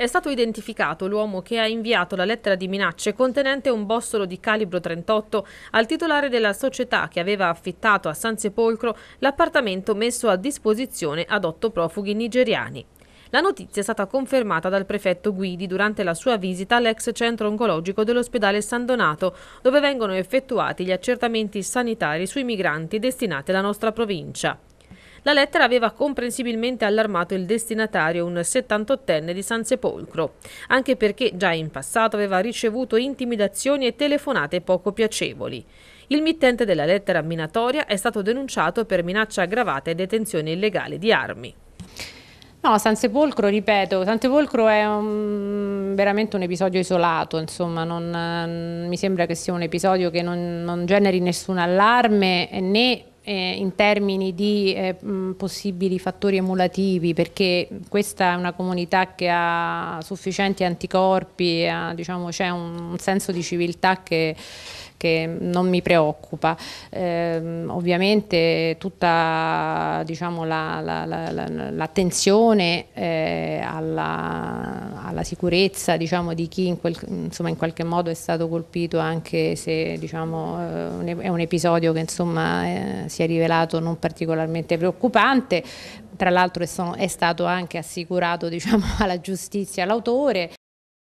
È stato identificato l'uomo che ha inviato la lettera di minacce contenente un bossolo di calibro 38 al titolare della società che aveva affittato a San Sepolcro l'appartamento messo a disposizione ad otto profughi nigeriani. La notizia è stata confermata dal prefetto Guidi durante la sua visita all'ex centro oncologico dell'ospedale San Donato, dove vengono effettuati gli accertamenti sanitari sui migranti destinati alla nostra provincia. La lettera aveva comprensibilmente allarmato il destinatario, un 78enne di San Sepolcro, anche perché già in passato aveva ricevuto intimidazioni e telefonate poco piacevoli. Il mittente della lettera minatoria è stato denunciato per minaccia aggravata e detenzione illegale di armi. No, San Sepolcro, ripeto, San Sepolcro è un, veramente un episodio isolato, insomma, non, eh, mi sembra che sia un episodio che non, non generi nessun allarme né eh, in termini di eh, mh, possibili fattori emulativi perché questa è una comunità che ha sufficienti anticorpi, ha, diciamo, c'è un, un senso di civiltà che che non mi preoccupa. Eh, ovviamente tutta diciamo, l'attenzione la, la, la, eh, alla, alla sicurezza diciamo, di chi in, quel, insomma, in, qualche modo è stato colpito anche se diciamo, eh, è un episodio che insomma, eh, si è rivelato non particolarmente preoccupante, tra l'altro è, stato anche assicurato diciamo, alla giustizia l'autore.